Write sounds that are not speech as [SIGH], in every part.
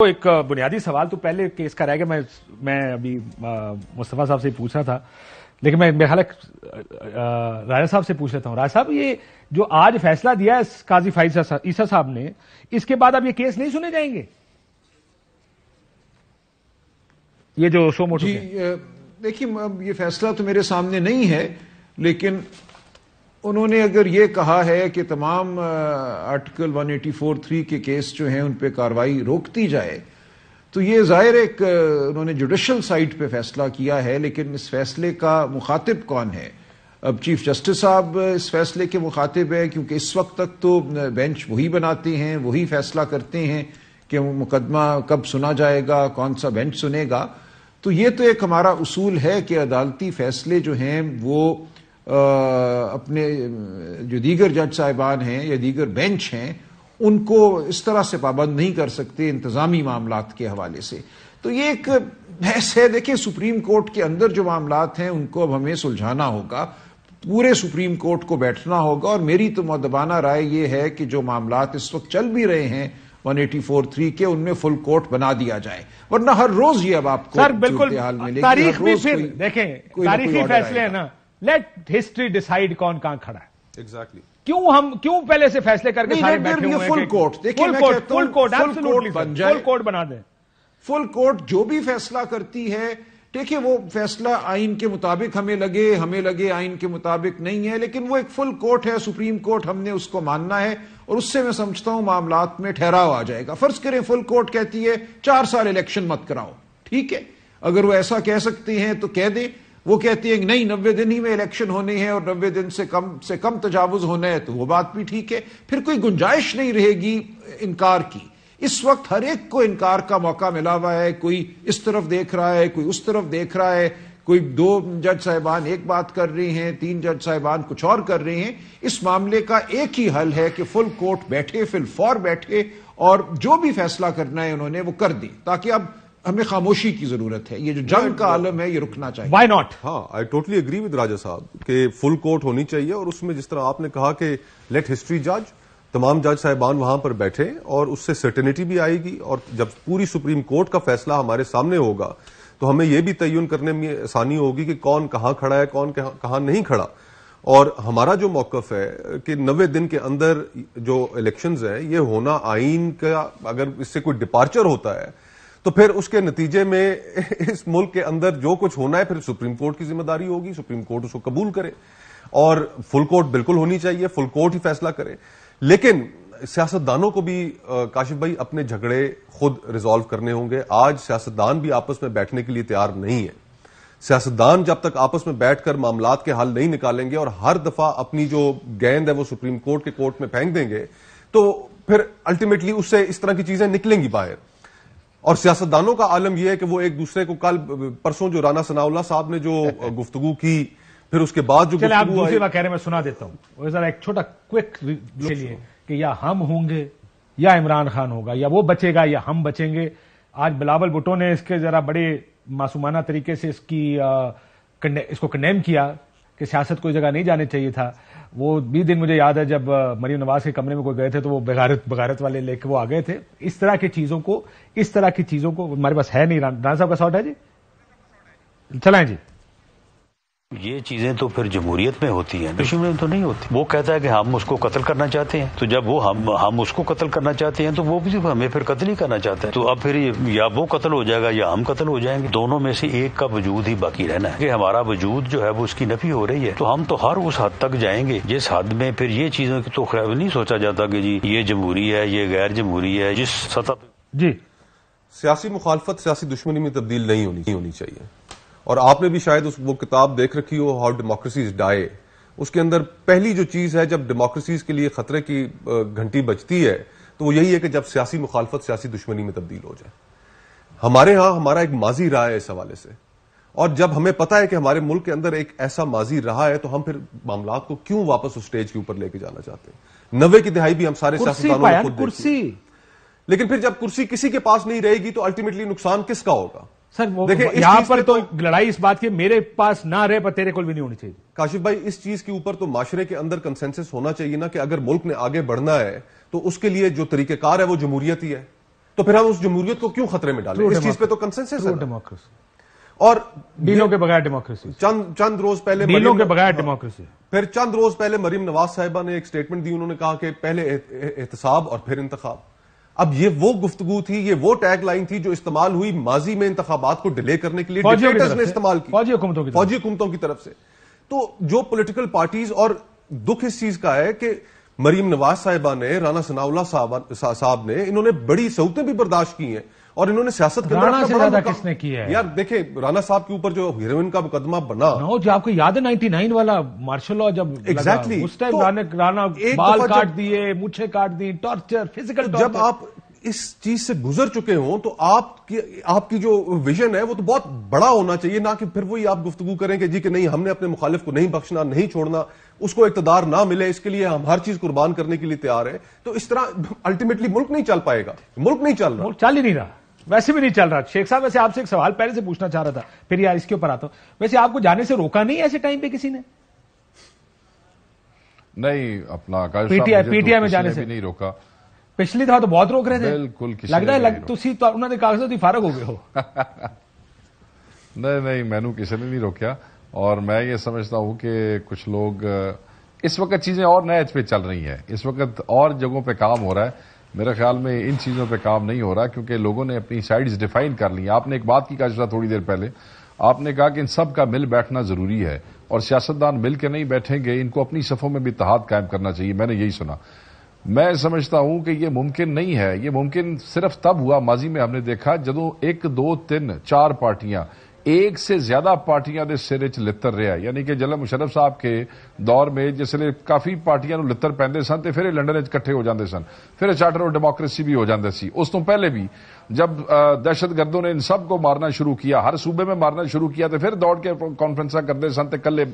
तो एक बुनियादी सवाल तो पहले केस का रह गया मैं मैं अभी मुस्तफ़ा साहब से पूछ रहा था लेकिन मैं मेरे ख्याल राजा साहब से पूछ लेता हूँ राजा साहब ये जो आज फैसला दिया है काजी फाइजा ईसा साहब ने इसके बाद अब ये केस नहीं सुने जाएंगे ये जो शो मोटी देखिए अब ये फैसला तो मेरे सामने नहीं है लेकिन उन्होंने अगर ये कहा है कि तमाम आर्टिकल एटी थ्री के केस जो हैं उन पर कार्रवाई रोक दी जाए तो ये जाहिर एक उन्होंने जुडिशल साइट पे फैसला किया है लेकिन इस फैसले का मुखातिब कौन है अब चीफ जस्टिस साहब इस फैसले के मुखातिब है क्योंकि इस वक्त तक तो बेंच वही बनाते हैं वही फैसला करते हैं कि मुकदमा कब सुना जाएगा कौन सा बेंच सुनेगा तो ये तो एक हमारा उसूल है कि अदालती फैसले जो हैं वो अपने जो दीगर जज साहिबान हैं या दीगर बेंच हैं उनको इस तरह से पाबंद नहीं कर सकते इंतजामी मामला के हवाले से तो ये एक बहस है देखिए सुप्रीम कोर्ट के अंदर जो मामला हैं उनको अब हमें सुलझाना होगा पूरे सुप्रीम कोर्ट को बैठना होगा और मेरी तो मदबाना राय ये है कि जो मामला इस वक्त चल भी रहे हैं 184.3 के उनमें फुल कोर्ट बना दिया जाए वरना हर रोज ये अब आपको सर बिल्कुल तारीख भी फिर देखें तारीखी फैसले है ना लेट हिस्ट्री डिसाइड कौन कहां खड़ा है एग्जैक्टली exactly. क्यों हम क्यों पहले से फैसले करके सारे बैठे हुए फुल कोर्ट देखिए full court full court full court बना दें फुल कोर्ट जो भी फैसला करती है देखिए वो फैसला आइन के मुताबिक हमें लगे हमें लगे आइन के मुताबिक नहीं है लेकिन वो एक फुल कोर्ट है सुप्रीम कोर्ट हमने उसको मानना है और उससे मैं समझता हूं मामलात में ठहराव आ जाएगा फर्ज करें फुल कोर्ट कहती है चार साल इलेक्शन मत कराओ ठीक है अगर वो ऐसा कह सकते हैं तो कह दें वो कहती है नहीं नब्बे दिन ही में इलेक्शन होने हैं और नब्बे दिन से कम से कम तजावज होना है तो वो बात भी ठीक है फिर कोई गुंजाइश नहीं रहेगी इनकार की इस वक्त हर एक को इनकार का मौका मिला हुआ है कोई इस तरफ देख रहा है कोई उस तरफ देख रहा है कोई दो जज साहिबान एक बात कर रहे हैं तीन जज साहिबान कुछ और कर रहे हैं इस मामले का एक ही हल है कि फुल कोर्ट बैठे फिल फॉर बैठे और जो भी फैसला करना है उन्होंने वो कर दी ताकि अब हमें खामोशी की जरूरत है ये जो जंग का आलम है ये रुकना चाहिए वाई नॉट हाँ I totally agree with Raja साहब कि फुल कोर्ट होनी चाहिए और उसमें जिस तरह आपने कहा कि लेट हिस्ट्री जज तमाम जज साहिबान वहां पर बैठे और उससे सर्टेनिटी भी आएगी और जब पूरी सुप्रीम कोर्ट का फैसला हमारे सामने होगा तो हमें यह भी तयन करने में आसानी होगी कि कौन कहां खड़ा है कौन कहां नहीं खड़ा और हमारा जो मौकफ है कि नबे दिन के अंदर जो इलेक्शंस है ये होना आइन का अगर इससे कोई डिपार्चर होता है तो फिर उसके नतीजे में [LAUGHS] इस मुल्क के अंदर जो कुछ होना है फिर सुप्रीम कोर्ट की जिम्मेदारी होगी सुप्रीम कोर्ट उसको कबूल करे और फुल कोर्ट बिल्कुल होनी चाहिए फुल कोर्ट ही फैसला करे लेकिन सियासतदानों को भी काशिफ भाई अपने झगड़े खुद रिजॉल्व करने होंगे आज सियासतदान भी आपस में बैठने के लिए तैयार नहीं है सियासतदान जब तक आपस में बैठकर मामला के हल नहीं निकालेंगे और हर दफा अपनी जो गेंद है वो सुप्रीम कोर्ट के कोर्ट में फेंक देंगे तो फिर अल्टीमेटली उससे इस तरह की चीजें निकलेंगी बाहर और सियासतदानों का आलम यह है कि वो एक दूसरे को कल परसों जो राना सनाउल्ला साहब ने जो [LAUGHS] गुफ्तु की फिर उसके बाद जो आप दूसरी बात कह रहे मैं सुना देता हूँ जरा एक छोटा क्विक लिए कि या हम होंगे या इमरान खान होगा या वो बचेगा या हम बचेंगे आज बिलावल भुटो ने इसके जरा बड़े मासूमाना तरीके से इसकी आ, इसको कंडेम किया कि सियासत कोई जगह नहीं जाने चाहिए था वो भी दिन मुझे याद है जब मरीम नवाज के कमरे में कोई गए थे तो वो बगारत बगारत वाले लेके वो आ गए थे इस तरह की चीजों को इस तरह की चीजों को हमारे पास है नहीं राणा साहब का शॉर्ट है जी चलाएं जी ये चीजें तो फिर जमहूरियत में होती हैं दुश्मन तो में तो नहीं होती वो कहता है कि हम उसको कत्ल करना चाहते हैं तो जब वो हम हम उसको कत्ल करना चाहते हैं तो वो भी हमें फिर कत्ल ही करना चाहता है तो अब फिर या वो कत्ल हो जाएगा या हम कत्ल हो जाएंगे दोनों में से एक का वजूद ही बाकी रहना है कि हमारा वजूद जो है वो उसकी नफी हो रही है तो हम तो हर उस हद तक जाएंगे जिस हद में फिर ये चीजों की तो खैर नहीं सोचा जाता कि जी ये जमहूरी है ये गैर जमहूरी है जिस सतह जी सियासी मुखालफत सियासी दुश्मनी में तब्दील नहीं होनी होनी चाहिए और आपने भी शायद उस वो किताब देख रखी हो हाउ डेमोक्रेसीज डाए उसके अंदर पहली जो चीज़ है जब डेमोक्रेसीज के लिए खतरे की घंटी बजती है तो वो यही है कि जब सियासी मुखालफत सियासी दुश्मनी में तब्दील हो जाए हमारे यहां हमारा एक माजी रहा है इस हवाले से और जब हमें पता है कि हमारे मुल्क के अंदर एक ऐसा माजी रहा है तो हम फिर मामला को क्यों वापस उस स्टेज के ऊपर लेके जाना चाहते हैं नब्बे की दिहाई भी हम सारे कुर्सी लेकिन फिर जब कुर्सी किसी के पास नहीं रहेगी तो अल्टीमेटली नुकसान किसका होगा सर वो यहां पर तो, तो, लड़ाई इस बात की मेरे पास ना रहे पर तेरे को भी नहीं होनी चाहिए काशिफ भाई इस चीज के ऊपर तो माशरे के अंदर कंसेंसस होना चाहिए ना कि अगर मुल्क ने आगे बढ़ना है तो उसके लिए जो तरीकेकार है वो जमहूरियत ही है तो फिर हम उस जमहूरियत को क्यों खतरे में डालें इस चीज पे तो कंसेंसस है डेमोक्रेसी और डीलों के बगैर डेमोक्रेसी चंद चंद रोज पहले डीलों के बगैर डेमोक्रेसी फिर चंद रोज पहले मरीम नवाज साहिबा ने एक स्टेटमेंट दी उन्होंने कहा कि पहले एहतसाब और फिर इंतखाब अब ये वो गुफ्तगु थी ये वो टैग लाइन थी जो इस्तेमाल हुई माजी में इंतबात को डिले करने के लिए ने इस्तेमाल फौजी हुकूमतों की तरफ से तो जो पोलिटिकल पार्टीज और दुख इस चीज का है कि मरीम नवाज साहिबा ने राना सनाउल्ला साहब ने इन्होंने बड़ी सहूतें भी बर्दाश्त की हैं और इन्होंने सियासत राणा से ज्यादा किसने की है यार देखे राणा साहब के ऊपर जो हीरोइन का मुकदमा बना हो जो आपको याद है नाइनटी नाइन वाला मार्शल लॉ जब एग्जैक्टली उस टाइम तो राणा बाल काट दिए मुझे काट दी टॉर्चर फिजिकल तो जब आप इस चीज से गुजर चुके हों तो आपकी आपकी जो विजन है वो तो बहुत बड़ा होना चाहिए ना कि फिर वही आप गुफ्तु करें कि जी कि नहीं हमने अपने मुखालिफ को नहीं बख्शना नहीं छोड़ना उसको इकतदार ना मिले इसके लिए हम हर चीज कुर्बान करने के लिए तैयार है तो इस तरह अल्टीमेटली मुल्क नहीं चल पाएगा मुल्क नहीं चल रहा चल ही नहीं रहा वैसे भी नहीं चल रहा शेख साहब वैसे आपसे एक सवाल पहले से पूछना चाह रहा था फिर यार इसके ऊपर आता हूं वैसे आपको जाने से रोका नहीं ऐसे टाइम पे किसी ने नहीं अपना पीटीआई तो पीटीआई में जाने से नहीं रोका पिछली दफा तो बहुत रोक रहे थे बिल्कुल लगता है लग तुसी तो उन्होंने तो कागजों की फारक हो गए हो [LAUGHS] नहीं नहीं मैंने किसी ने नहीं रोका और मैं ये समझता हूं कि कुछ लोग इस वक्त चीजें और नए एच पे चल रही हैं इस वक्त और जगहों पे काम हो रहा है मेरे ख्याल में इन चीज़ों पे काम नहीं हो रहा क्योंकि लोगों ने अपनी साइड्स डिफाइन कर ली आपने एक बात की कहा थोड़ी देर पहले आपने कहा कि इन सब का मिल बैठना ज़रूरी है और सियासतदान मिल के नहीं बैठेंगे इनको अपनी सफ़ों में भी तहाद कायम करना चाहिए मैंने यही सुना मैं समझता हूं कि यह मुमकिन नहीं है ये मुमकिन सिर्फ तब हुआ माजी में हमने देखा जब एक दो तीन चार पार्टियां एक से ज्यादा ਪਾਰਟੀਆਂ ਦੇ ਸਿਰ 'ਚ ਲਿੱਤਰ ਰਿਹਾ ਯਾਨੀ ਕਿ ਜਲਲ ਮੁਸ਼ਰਫ ਸਾਹਿਬ ਕੇ ਦੌਰ ਮੇ ਜਿਸਲੇ ਕਾਫੀ ਪਾਰਟੀਆਂ ਨੂੰ ਲਿੱਤਰ ਪੈਂਦੇ ਸਨ ਤੇ ਫਿਰ ਇਹ ਲੰਡਨ 'ਚ ਇਕੱਠੇ ਹੋ ਜਾਂਦੇ ਸਨ ਫਿਰ ਚਾਰਟਰ ਆਫ ਡੈਮੋਕ੍ਰੇਸੀ ਵੀ ਹੋ ਜਾਂਦਾ ਸੀ ਉਸ ਤੋਂ ਪਹਿਲੇ ਵੀ जब दहशतगर्दों ने इन सब को मारना शुरू किया हर सूबे में मारना शुरू किया तो फिर दौड़ के कॉन्फ्रेंसा करते सन तो कले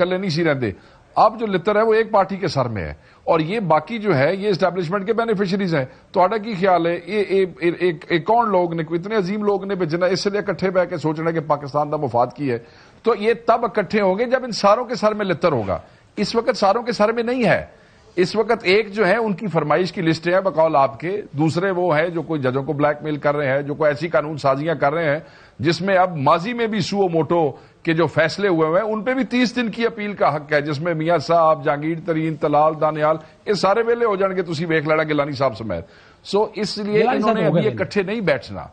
कले नहीं सी रहते अब जो लितर है वो एक पार्टी के सर में है और ये बाकी जो है ये स्टैब्लिशमेंट के बेनिफिशरीज हैं तो की ख्याल है ये ए, ए, ए, कौन लोग ने इतने अजीम लोग ने जिन्हें इसलिए इकट्ठे बह के सोचना कि पाकिस्तान का मुफाद की है तो ये तब इकट्ठे होंगे जब इन सारों के सर में लितर होगा इस वक्त सारों के सर में नहीं है इस वक्त एक जो है उनकी फरमाइश की लिस्ट है बकौल आपके दूसरे वो है जो कोई जजों को ब्लैकमेल कर रहे हैं जो कोई ऐसी कानून साजियां कर रहे हैं जिसमें अब माजी में भी सुओ मोटो के जो फैसले हुए हैं उन पे भी तीस दिन की अपील का हक है जिसमें मियाँ साहब जहांगीर तरीन तलाल दानियाल ये सारे वेले हो जाएंगे तुम वेख लड़ा गिलानी साहब समेत सो इसलिए इन्होंने अभी इकट्ठे नहीं बैठना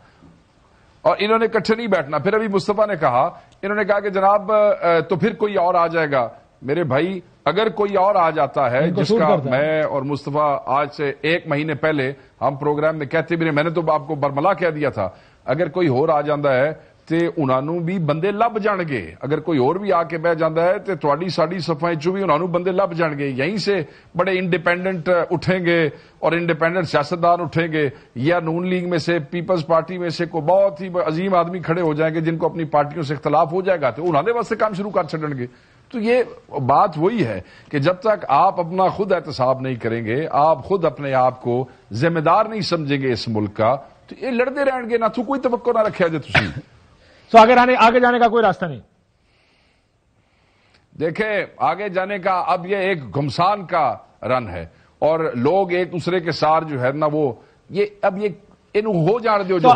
और इन्होंने इकट्ठे नहीं बैठना फिर अभी मुस्तफा ने कहा इन्होंने कहा कि जनाब तो फिर कोई और आ जाएगा मेरे भाई अगर कोई और आ जाता है जिसका मैं और मुस्तफा आज से एक महीने पहले हम प्रोग्राम में कहते भी नहीं मैंने तो आपको बरमला कह दिया था अगर कोई और आ जाता है ਤੇ ਉਹਨਾਂ ਨੂੰ ਵੀ ਬੰਦੇ ਲੱਭ ਜਾਣਗੇ ਅਗਰ ਕੋਈ ਹੋਰ ਵੀ ਆ ਕੇ ਬਹਿ ਜਾਂਦਾ ਹੈ ਤੇ ਤੁਹਾਡੀ ਸਾਡੀ ਸਫਾਈ ਚ ਵੀ ਉਹਨਾਂ ਨੂੰ ਬੰਦੇ ਲੱਭ उठेंगे और इंडिपेंडेंट सियासतदान उठेंगे या नून लीग में से पीपल्स पार्टी में से कोई बहुत ही अजीम आदमी खड़े हो जाएंगे जिनको अपनी पार्टियों से इख्तलाफ हो जाएगा तो उन्होंने वास्ते काम शुरू कर छड़ेंगे तो ये बात वही है कि जब तक आप अपना खुद एहतसाब नहीं करेंगे आप खुद अपने आप को जिम्मेदार नहीं समझेंगे इस मुल्क का तो ये लड़ते रहने ना तो कोई तवक्को ना रखे जे तुम तो आगे आने आगे जाने का कोई रास्ता नहीं देखे आगे जाने का अब यह एक घुमसान का रन है और लोग एक दूसरे के साथ जो है ना वो ये अब ये इन हो जाने दो तो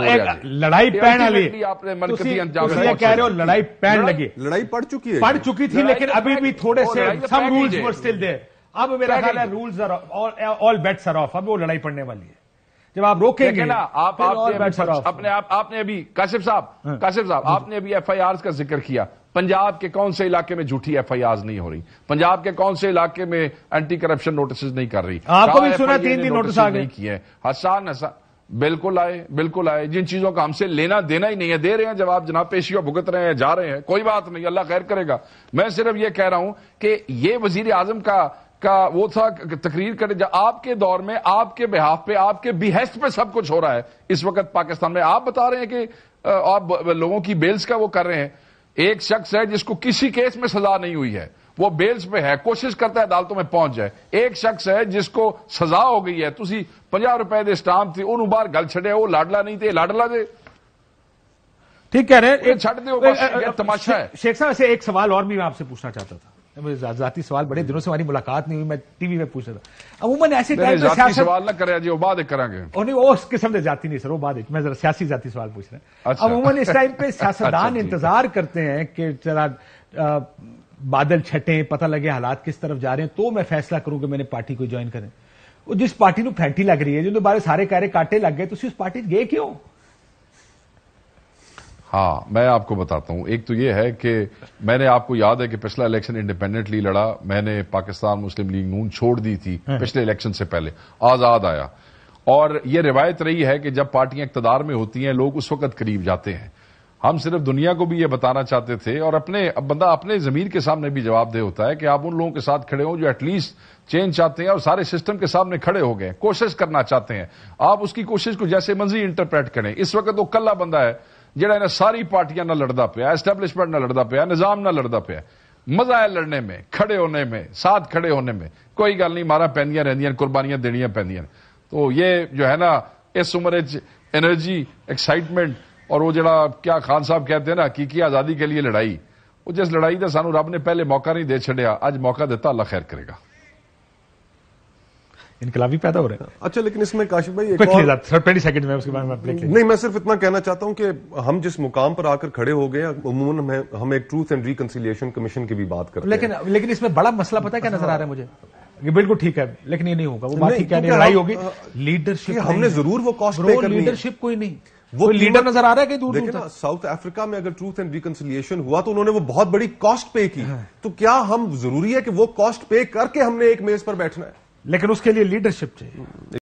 लड़ाई पैन लगी आपने मलकती तो अंजाम कह रहे हो लड़ाई पैन लगी लड़ाई पड़ चुकी है पड़ चुकी थी लेकिन अभी भी थोड़े से some rules were still there अब मेरा ख्याल है rules are all bets are off अब वो लड़ाई पड़ने वाली है जब आप रोकेंगे ना आप आपने अपने आप आपने अभी काशिफ साहब हाँ। काशिफ साहब आपने अभी एफ का जिक्र किया पंजाब के कौन से इलाके में झूठी एफ नहीं हो रही पंजाब के कौन से इलाके में एंटी करप्शन नोटिस नहीं कर रही आपको भी सुना तीन दिन नोटिस नहीं किए हसान हसान बिल्कुल आए बिल्कुल आए जिन चीजों का हमसे लेना देना ही नहीं है दे रहे हैं जवाब जनाब पेशियों भुगत रहे हैं जा रहे हैं कोई बात नहीं अल्लाह खैर करेगा मैं सिर्फ ये कह रहा हूं कि ये वजीर आजम का का वो था तकरीर कर आपके दौर में आपके बिहाफ पे आपके बिहेस्ट पे सब कुछ हो रहा है इस वक्त पाकिस्तान में आप बता रहे हैं कि आप लोगों की बेल्स का वो कर रहे हैं एक शख्स है जिसको किसी केस में सजा नहीं हुई है वो बेल्स पे है कोशिश करता है अदालतों में पहुंच जाए एक शख्स है जिसको सजा हो गई है तुम पंजा रुपए के स्टाम्प थी उन्होंने बार गल छे वो लाडला नहीं थे लाडला दे ठीक कह रहे हैं एक दे तमाशा है शेख साहब से एक सवाल और भी मैं आपसे पूछना चाहता था जाती सवाल बड़े दिनों से हमारी मुलाकात नहीं हुई मैं टीवी में पूछ रहा था अमूमन ऐसे टाइम पे सियासत सवाल ना करे जी वो बाद करांगे और नहीं वो उस किस्म से जाती नहीं सर वो बाद मैं जरा सियासी जाती सवाल पूछ रहा अच्छा। अमूमन इस टाइम पे सियासतदान [LAUGHS] अच्छा, इंतजार करते हैं कि जरा बादल छटे पता लगे हालात किस तरफ जा रहे हैं तो मैं फैसला करूं कि मैंने पार्टी को ज्वाइन करें जिस पार्टी को फैंटी लग रही है जो बारे सारे कारे काटे लग गए तो उस पार्टी गए क्यों हाँ मैं आपको बताता हूं एक तो ये है कि मैंने आपको याद है कि पिछला इलेक्शन इंडिपेंडेंटली लड़ा मैंने पाकिस्तान मुस्लिम लीग नून छोड़ दी थी हाँ। पिछले इलेक्शन से पहले आज़ाद आया और ये रिवायत रही है कि जब पार्टियां इकतदार में होती हैं लोग उस वक्त करीब जाते हैं हम सिर्फ दुनिया को भी ये बताना चाहते थे और अपने अब बंदा अपने जमीर के सामने भी जवाबदेह होता है कि आप उन लोगों के साथ खड़े हों जो एटलीस्ट चेंज चाहते हैं और सारे सिस्टम के सामने खड़े हो गए कोशिश करना चाहते हैं आप उसकी कोशिश को जैसे मर्जी इंटरप्रेट करें इस वक्त वो कल्ला बंदा है जड़ा इन्हें सारी पार्टियां लड़ता पाया एस्टैबलिशमेंट न लड़ता पाया निजाम न लड़ता पाया मजा है लड़ने में खड़े होने में साथ खड़े होने में कोई गल नहीं मारा पैदा रहदियां कुर्बानियां देनिया पैदा तो ये जो है ना इस उम्र एनर्जी एक्साइटमेंट और वो जरा क्या खान साहब कहते हैं ना हकीकी आज़ादी के लिए लड़ाई वो जिस लड़ाई का सानू रब ने पहले मौका नहीं दे छड़िया अज मौका दिता अल्लाह खैर करेगा इनकलाबी पैदा हो रहे हैं अच्छा लेकिन इसमें काशिफ भाई एक और... ट्वेंटी सेकंड में उसके बारे में नहीं मैं सिर्फ इतना कहना चाहता हूं कि हम जिस मुकाम पर आकर खड़े हो गए अमूमन हम, हम एक ट्रूथ एंड रिकनसिलियेशन कमीशन की भी बात रहे लेकिन हैं। लेकिन इसमें बड़ा मसला पता है क्या नजर आ रहा है मुझे ये बिल्कुल ठीक है लेकिन ये नहीं होगा वो बात ठीक है लड़ाई होगी लीडरशिप हमने जरूर वो कॉस्ट लीडरशिप कोई नहीं वो लीडर नजर आ रहा है कि दूर दूर साउथ अफ्रीका में अगर ट्रूथ एंड रिकनसिलियेशन हुआ तो उन्होंने वो बहुत बड़ी कॉस्ट पे की हाँ। तो क्या हम जरूरी है कि वो कॉस्ट पे करके हमने एक मेज पर बैठना है लेकिन उसके लिए लीडरशिप चाहिए